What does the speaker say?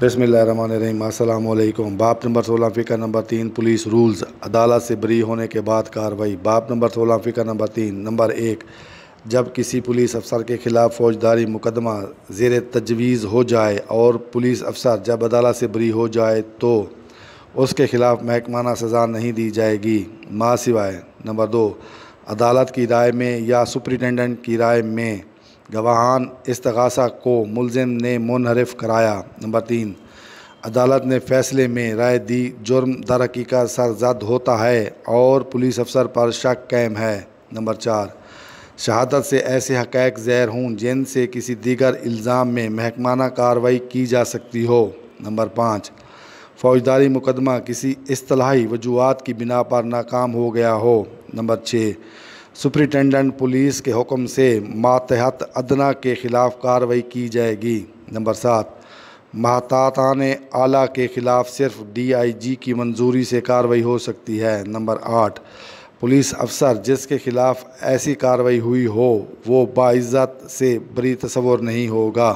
बसमिलीम अल्लाम बाप नंबर सोलह फ़िका नंबर तीन पुलिस रूल्स अदालत से बरी होने के बाद कार्रवाई बाप नंबर सोलह फ़िका नंबर तीन नंबर एक जब किसी पुलिस अफसर के ख़िलाफ़ फौजदारी मुकदमा जेर तजवीज़ हो जाए और पुलिस अफसर जब अदालत से बरी हो जाए तो उसके ख़िलाफ़ महकमाना सज़ा नहीं दी जाएगी माँ सिवाय नंबर दो अदालत की राय में या सुप्रिटेंडेंट की राय में गवाहान इसतगासा को मुलम ने मुनहरफ कराया नंबर तीन अदालत ने फैसले में राय दी जुर्म सर सरजद होता है और पुलिस अफसर पर शक कैम है नंबर चार शहादत से ऐसे हकैक जैर हूँ जिनसे किसी दीगर इल्ज़ाम में महकमाना कार्रवाई की जा सकती हो नंबर पाँच फौजदारी मुकदमा किसी असलाही वजूहत की बिना पर नाकाम हो गया हो नंबर छः सुप्रिटेंडेंट पुलिस के हुक्म से मातहत अदना के ख़िलाफ़ कार्रवाई की जाएगी नंबर सात महातातान आला के ख़िलाफ़ सिर्फ डीआईजी की मंजूरी से कार्रवाई हो सकती है नंबर आठ पुलिस अफसर जिसके ख़िलाफ़ ऐसी कार्रवाई हुई हो वो बाइज़त से बरी तस्वर नहीं होगा